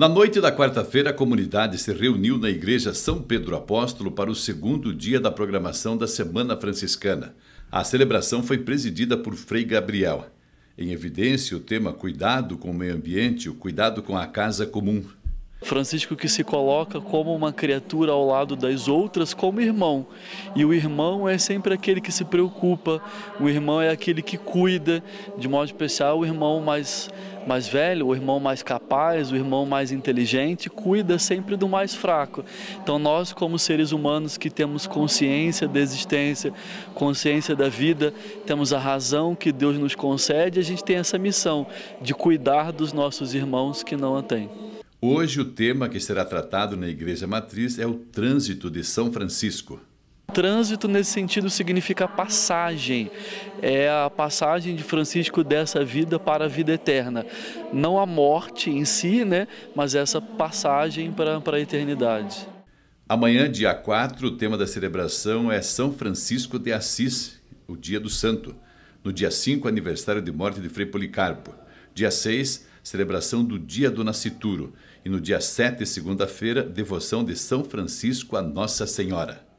Na noite da quarta-feira, a comunidade se reuniu na Igreja São Pedro Apóstolo para o segundo dia da programação da Semana Franciscana. A celebração foi presidida por Frei Gabriel. Em evidência, o tema Cuidado com o Meio Ambiente, o cuidado com a casa comum. Francisco que se coloca como uma criatura ao lado das outras, como irmão. E o irmão é sempre aquele que se preocupa, o irmão é aquele que cuida, de modo especial, o irmão mais, mais velho, o irmão mais capaz, o irmão mais inteligente, cuida sempre do mais fraco. Então, nós, como seres humanos que temos consciência da existência, consciência da vida, temos a razão que Deus nos concede, a gente tem essa missão de cuidar dos nossos irmãos que não a têm. Hoje o tema que será tratado na Igreja Matriz é o trânsito de São Francisco. Trânsito nesse sentido significa passagem, é a passagem de Francisco dessa vida para a vida eterna. Não a morte em si, né, mas essa passagem para, para a eternidade. Amanhã, dia 4, o tema da celebração é São Francisco de Assis, o dia do santo. No dia 5, aniversário de morte de Frei Policarpo. Dia 6, celebração do Dia do Nascituro, e no dia 7, segunda-feira, devoção de São Francisco a Nossa Senhora.